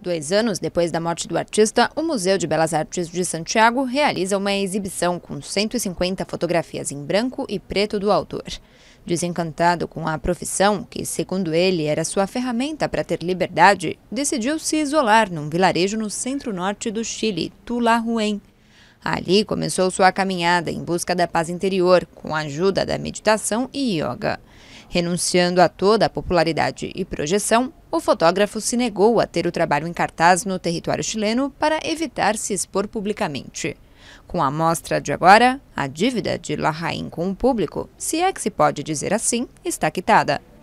Dois anos depois da morte do artista, o Museu de Belas Artes de Santiago realiza uma exibição com 150 fotografias em branco e preto do autor. Desencantado com a profissão, que segundo ele era sua ferramenta para ter liberdade, decidiu se isolar num vilarejo no centro-norte do Chile, Tularuen. Ali começou sua caminhada em busca da paz interior, com a ajuda da meditação e yoga. Renunciando a toda a popularidade e projeção, o fotógrafo se negou a ter o trabalho em cartaz no território chileno para evitar se expor publicamente. Com a mostra de agora, a dívida de Larraín com o público, se é que se pode dizer assim, está quitada.